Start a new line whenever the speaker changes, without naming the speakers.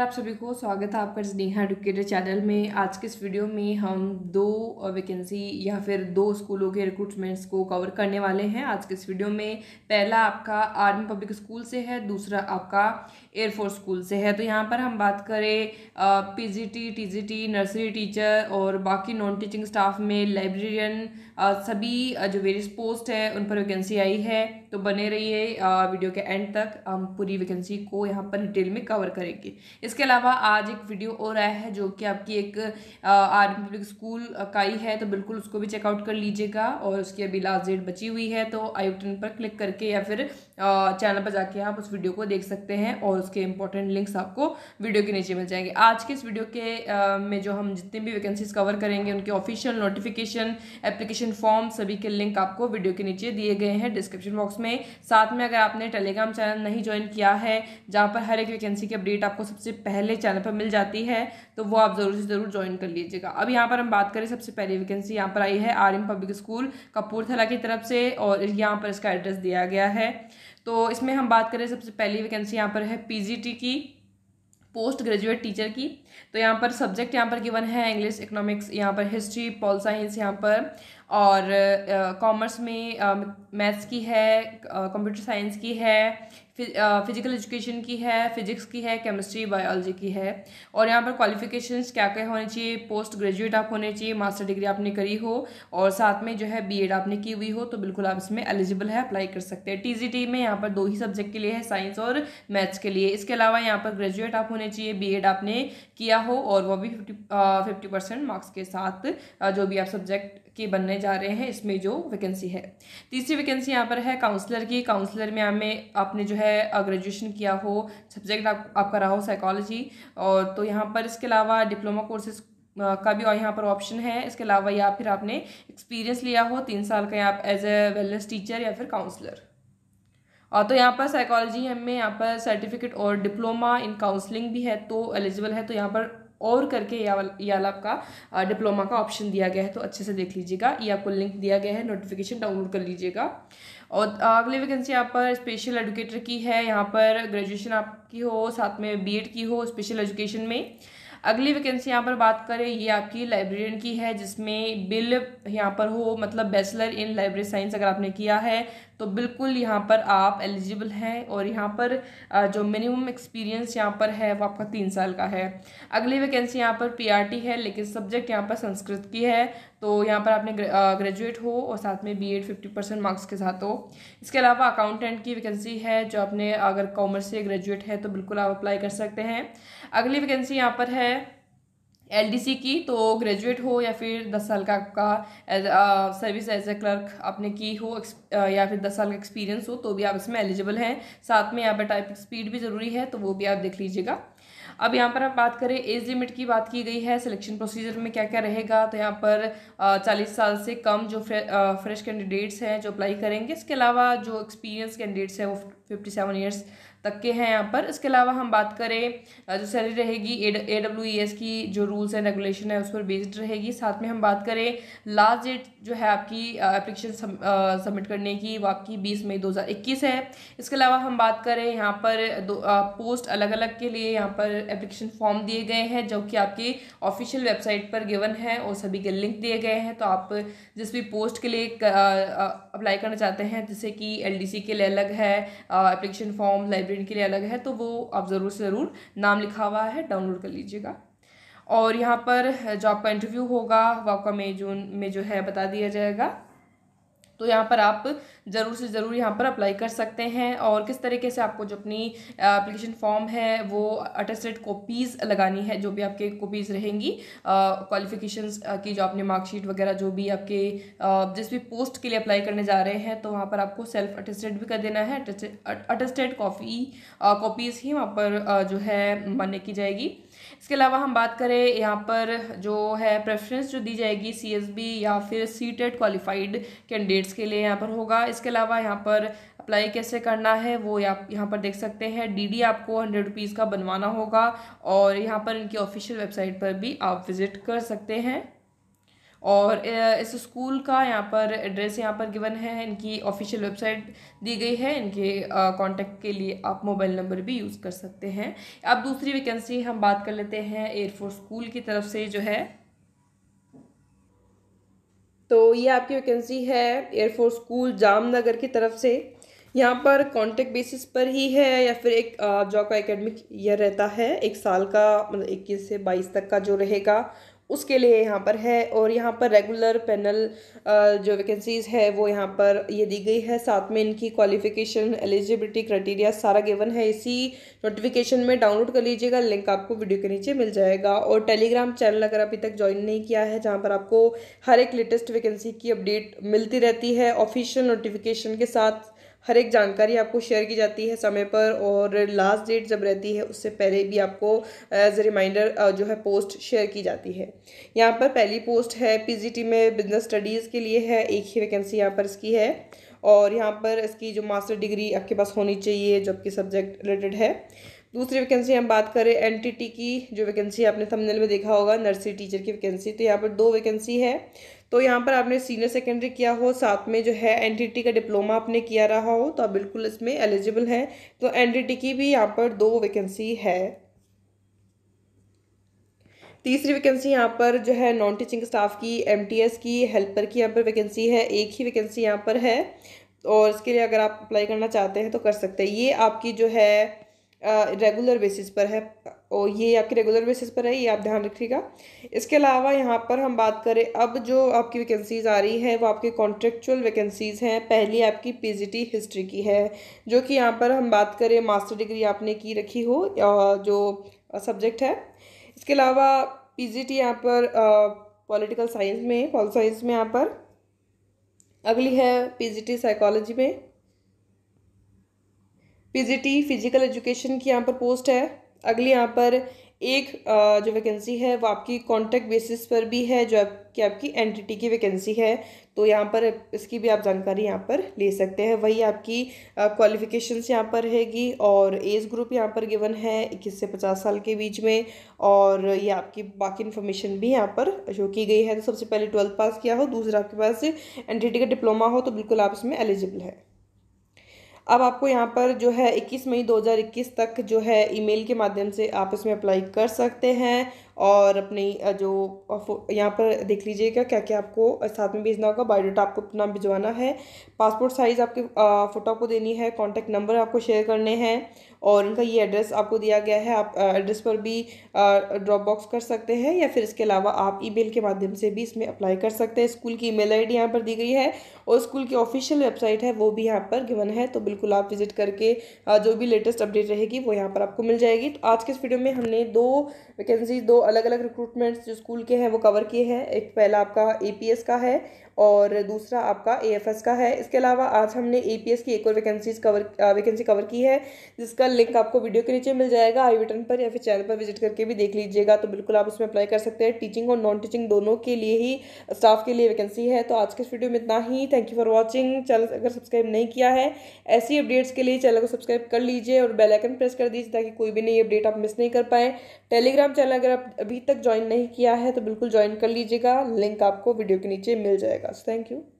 आप सभी को स्वागत है आपका स्नेहा एडुकेटर चैनल में आज के इस वीडियो में हम दो वैकेंसी या फिर दो स्कूलों के रिक्रूटमेंट्स को कवर करने वाले हैं आज के इस वीडियो में पहला आपका आर्मी पब्लिक स्कूल से है दूसरा आपका एयरफोर्स स्कूल से है तो यहाँ पर हम बात करें पीजीटी टीजीटी नर्सरी टीचर और बाकी नॉन टीचिंग स्टाफ में लाइब्रेरियन सभी जो वेरियस पोस्ट है उन पर वैकेंसी आई है तो बने रहिए वीडियो के एंड तक हम पूरी वैकेंसी को यहाँ पर डिटेल में कवर करेंगे इसके अलावा आज एक वीडियो और आया है जो कि आपकी एक आर्मी पब्लिक स्कूल का ही है तो बिल्कुल उसको भी चेकआउट कर लीजिएगा और उसकी अभी लास्ट डेट बची हुई है तो आई बटन पर क्लिक करके या फिर चैनल पर जाके आप उस वीडियो को देख सकते हैं और उसके इंपॉर्टेंट लिंक्स आपको वीडियो के नीचे मिल जाएंगे आज के इस वीडियो के में जो हम जितने भी वैकेंसीज कवर करेंगे उनके ऑफिशियल नोटिफिकेशन एप्लीकेशन फॉर्म सभी के लिंक आपको वीडियो के नीचे दिए गए हैं डिस्क्रिप्शन बॉक्स में साथ में अगर आपने टेलीग्राम चैनल नहीं ज्वाइन किया है जहाँ पर हर एक वैकेंसी की अपडेट आपको सबसे पहले चैनल पर मिल जाती है तो वो आप ज़रूर से ज़रूर ज्वाइन कर लीजिएगा अब यहाँ पर हम बात करें सबसे पहली वैकेंसी यहाँ पर आई है आर पब्लिक स्कूल कपूरथला की तरफ से और यहाँ पर इसका एड्रेस दिया गया है तो इसमें हम बात करें सबसे पहली वैकेंसी यहाँ पर है पी की पोस्ट ग्रेजुएट टीचर की तो यहाँ पर सब्जेक्ट यहाँ पर गिवन है इंग्लिश इकोनॉमिक्स यहाँ पर हिस्ट्री पॉल साइंस यहाँ पर और कॉमर्स uh, में मैथ्स uh, की है कंप्यूटर uh, साइंस की है फिजिकल एजुकेशन की है फिजिक्स की है केमिस्ट्री बायोलॉजी की है और यहाँ पर क्वालिफिकेशंस क्या क्या होने चाहिए पोस्ट ग्रेजुएट आप होने चाहिए मास्टर डिग्री आपने करी हो और साथ में जो है बीएड आपने की हुई हो तो बिल्कुल आप इसमें एलिजिबल है अप्लाई कर सकते हैं टी में यहाँ पर दो ही सब्जेक्ट के लिए है साइंस और मैथ्स के लिए इसके अलावा यहाँ पर ग्रेजुएट आप होने चाहिए बी आपने किया हो और वह भी फिफ्टी फिफ्टी मार्क्स के साथ जो भी आप सब्जेक्ट के बनने जा रहे हैं इसमें जो वैकेंसी है तीसरी वैकेंसी यहाँ पर है काउंसलर की काउंसलर में हमें आपने जो है ग्रेजुएशन किया हो सब्जेक्ट आप, आपका रहा हो साइकोलॉजी और तो यहाँ पर इसके अलावा डिप्लोमा कोर्सेज का भी और यहाँ पर ऑप्शन है इसके अलावा या फिर आपने एक्सपीरियंस लिया हो तीन साल का आप एज ए वेलनेस टीचर या फिर काउंसलर और तो यहाँ पर साइकोलॉजी हमें यहाँ पर सर्टिफिकेट और डिप्लोमा इन काउंसलिंग भी है तो एलिजिबल है तो यहाँ पर और करके ये वाला आपका डिप्लोमा का ऑप्शन दिया गया है तो अच्छे से देख लीजिएगा ये आपको लिंक दिया गया है नोटिफिकेशन डाउनलोड कर लीजिएगा और अगली वैकेंसी यहाँ पर स्पेशल एडुकेटर की है यहाँ पर ग्रेजुएशन आपकी हो साथ में बी की हो स्पेशल एजुकेशन में अगली वैकेंसी यहाँ पर बात करें ये आपकी लाइब्रेरियन की है जिसमें बिल यहाँ पर हो मतलब बैचलर इन लाइब्रेरी साइंस अगर आपने किया है तो बिल्कुल यहाँ पर आप एलिजिबल हैं और यहाँ पर जो मिनिमम एक्सपीरियंस यहाँ पर है वो आपका तीन साल का है अगली वैकेंसी यहाँ पर पीआरटी है लेकिन सब्जेक्ट यहाँ पर संस्कृत की है तो यहाँ पर आपने ग्रेजुएट हो और साथ में बीएड 50 परसेंट मार्क्स के साथ हो इसके अलावा अकाउंटेंट की वैकेंसी है जो आपने अगर कॉमर्स से ग्रेजुएट है तो बिल्कुल आप अप्लाई कर सकते हैं अगली वैकेंसी यहाँ पर है सी की तो ग्रेजुएट हो या फिर दस साल का आपका सर्विस एज ए क्लर्क आपने की हो या फिर दस साल का एक्सपीरियंस हो तो भी आप इसमें एलिजिबल हैं साथ में यहाँ पर टाइप स्पीड भी ज़रूरी है तो वो भी आप देख लीजिएगा अब यहाँ पर आप बात करें एज लिमिट की बात की गई है सिलेक्शन प्रोसीजर में क्या क्या रहेगा तो यहाँ पर चालीस साल से कम जो फ्रेश कैंडिडेट्स हैं जो अप्लाई करेंगे इसके अलावा जो एक्सपीरियंस कैंडिडेट्स हैं वो फिफ्टी सेवन ईयर्स तक के हैं यहाँ पर इसके अलावा हम बात करें जो सैलरी रहेगी ए डब्ल्यू ई एस की जो रूल्स एंड रेगुलेशन है उस पर बेस्ड रहेगी साथ में हम बात करें लास्ट डेट जो है आपकी एप्लीकेशन सबमिट करने की वो आपकी बीस मई दो हज़ार इक्कीस है इसके अलावा हम बात करें यहाँ पर दो आ, पोस्ट अलग अलग के लिए यहाँ पर एप्लीकेशन फॉर्म दिए गए हैं जो कि आपकी ऑफिशियल वेबसाइट पर गिवन है और सभी के लिंक दिए गए हैं तो आप जिस भी पोस्ट के लिए अप्लाई करना चाहते हैं जैसे कि एल के लिए अलग है एप्लीकेशन फॉर्म लाइब्रेरी लाइब्रेरी के लिए अलग है तो वो आप ज़रूर से ज़रूर नाम लिखा हुआ है डाउनलोड कर लीजिएगा और यहाँ पर जो आपका इंटरव्यू होगा वो आपका मई जून में जो है बता दिया जाएगा तो यहाँ पर आप ज़रूर से ज़रूर यहाँ पर अप्लाई कर सकते हैं और किस तरीके से आपको जो अपनी अप्लीकेशन फॉर्म है वो अटेस्टेड कॉपीज़ लगानी है जो भी आपके कॉपीज़ रहेंगी क्वालिफिकेशंस की जो आपने मार्कशीट वगैरह जो भी आपके आ, जिस भी पोस्ट के लिए अप्लाई करने जा रहे हैं तो वहाँ पर आपको सेल्फ अटेस्टेड भी कर देना है अटेस्टेड कॉपी कॉपीज़ ही वहाँ पर जो है मान्य की जाएगी इसके अलावा हम बात करें यहाँ पर जो है प्रेफरेंस जो दी जाएगी सी या फिर सी टेड क्वालिफाइड कैंडिडेट्स के लिए यहाँ पर होगा इसके अलावा यहाँ पर अप्लाई कैसे करना है वो आप यहाँ पर देख सकते हैं डीडी आपको हंड्रेड रुपीज़ का बनवाना होगा और यहाँ पर इनकी ऑफिशियल वेबसाइट पर भी आप विज़िट कर सकते हैं और इस स्कूल का यहाँ पर एड्रेस यहाँ पर गिवन है इनकी ऑफिशियल वेबसाइट दी गई है इनके कांटेक्ट के लिए आप मोबाइल नंबर भी यूज़ कर सकते हैं अब दूसरी वैकेंसी हम बात कर लेते हैं एयरफोर्स स्कूल की तरफ से जो है तो ये आपकी वैकेंसी है एयरफोर्स स्कूल जामनगर की तरफ से यहाँ पर कॉन्टेक्ट बेसिस पर ही है या फिर एक जॉब का एकेडमिक ईयर रहता है एक साल का मतलब इक्कीस से बाईस तक का जो रहेगा उसके लिए यहाँ पर है और यहाँ पर रेगुलर पैनल जो वैकेंसीज़ है वो यहाँ पर ये दी गई है साथ में इनकी क्वालिफिकेशन एलिजिबिलिटी क्राइटेरिया सारा गिवन है इसी नोटिफिकेशन में डाउनलोड कर लीजिएगा लिंक आपको वीडियो के नीचे मिल जाएगा और टेलीग्राम चैनल अगर अभी तक ज्वाइन नहीं किया है जहाँ पर आपको हर एक लेटेस्ट वैकेंसी की अपडेट मिलती रहती है ऑफिशियल नोटिफिकेशन के साथ हर एक जानकारी आपको शेयर की जाती है समय पर और लास्ट डेट जब रहती है उससे पहले भी आपको एज ए रिमाइंडर जो है पोस्ट शेयर की जाती है यहाँ पर पहली पोस्ट है पीजीटी में बिजनेस स्टडीज़ के लिए है एक ही वैकेंसी यहाँ पर इसकी है और यहाँ पर इसकी जो मास्टर डिग्री आपके पास होनी चाहिए जो आपके सब्जेक्ट रिलेटेड है दूसरी वैकेंसी हम बात करें एन की जो वैकेंसी आपने थंबनेल में देखा होगा नर्सरी टीचर की वैकेंसी तो यहाँ पर दो वैकेंसी है तो यहाँ पर आपने सीनियर सेकेंडरी किया हो साथ में जो है एनटीटी का डिप्लोमा आपने किया रहा हो तो आप बिल्कुल इसमें एलिजिबल हैं तो एनटीटी की भी यहाँ पर दो वैकेंसी है तीसरी वैकेंसी यहाँ पर जो है नॉन टीचिंग स्टाफ की एमटीएस की हेल्पर की यहाँ पर वैकेंसी है एक ही वैकेंसी यहाँ पर है और इसके लिए अगर आप अप्लाई करना चाहते हैं तो कर सकते हैं ये आपकी जो है रेगुलर बेसिस पर है और ये आपकी रेगुलर बेसिस पर है ये आप ध्यान रखिएगा इसके अलावा यहाँ पर हम बात करें अब जो आपकी वैकेंसीज़ आ रही है वो आपकी कॉन्ट्रेक्चुअल वैकेंसीज़ हैं पहली आपकी पी हिस्ट्री की है जो कि यहाँ पर हम बात करें मास्टर डिग्री आपने की रखी हो जो सब्जेक्ट है इसके अलावा पी जी टी यहाँ पर पॉलिटिकल साइंस में पॉल साइंस में यहाँ पर अगली है पी जी टी साइकोलॉजी में पीजीटी फिजिकल एजुकेशन की यहाँ पर पोस्ट है अगली यहाँ पर एक जो वैकेंसी है वो आपकी कॉन्टैक्ट बेसिस पर भी है जो आपकी आपकी एनटीटी की वैकेंसी है तो यहाँ पर इसकी भी आप जानकारी यहाँ पर ले सकते हैं वही आपकी क्वालिफिकेशंस यहाँ पर रहेगी और एज ग्रुप यहाँ पर गिवन है इक्कीस से पचास साल के बीच में और ये आपकी बाकी इन्फॉर्मेशन भी यहाँ पर शो की गई है तो सबसे पहले ट्वेल्थ पास किया हो दूसरा आपके पास एन का डिप्लोमा हो तो बिल्कुल आप इसमें एलिजिबल है अब आपको यहाँ पर जो है 21 मई 2021 तक जो है ईमेल के माध्यम से आप इसमें अप्लाई कर सकते हैं और अपनी जो यहाँ पर देख लीजिएगा क्या क्या आपको साथ में भेजना होगा बायोडाटा आपको अपना भिजवाना है पासपोर्ट साइज़ आपके फ़ोटो आपको देनी है कॉन्टैक्ट नंबर आपको शेयर करने हैं और इनका ये एड्रेस आपको दिया गया है आप एड्रेस पर भी ड्रॉप बॉक्स कर सकते हैं या फिर इसके अलावा आप ईमेल के माध्यम से भी इसमें अप्लाई कर सकते हैं स्कूल की ईमेल आईडी यहाँ पर दी गई है और स्कूल की ऑफिशियल वेबसाइट है वो भी यहाँ पर गिवन है तो बिल्कुल आप विजिट करके जो भी लेटेस्ट अपडेट रहेगी वो यहाँ पर आपको मिल जाएगी तो आज के इस वीडियो में हमने दो वैकेंसी दो अलग अलग रिक्रूटमेंट्स जो स्कूल के हैं वो कवर किए हैं एक पहला आपका ए का है और दूसरा आपका ए का है इसके अलावा आज हमने ए की एक और वैकेंसीज कवर वैकेंसी कवर की है जिसका लिंक आपको वीडियो के नीचे मिल जाएगा आई बटन पर या फिर चैनल पर विजिट करके भी देख लीजिएगा तो बिल्कुल आप उसमें अप्लाई कर सकते हैं टीचिंग और नॉन टीचिंग दोनों के लिए ही स्टाफ के लिए वैकेंसी है तो आज के इस वीडियो में इतना ही thank you for watching channel अगर सब्सक्राइब नहीं किया है ऐसी अपडेट्स के लिए चैनल को सब्सक्राइब कर लीजिए और बेलाइकन प्रेस कर दीजिए ताकि कोई भी नई अपडेट आप मिस नहीं कर पाए टेलीग्राम चैनल अगर आप अभी तक ज्वाइन नहीं किया है तो बिल्कुल ज्वाइन कर लीजिएगा लिंक आपको वीडियो के नीचे मिल जाएगा us. Thank you.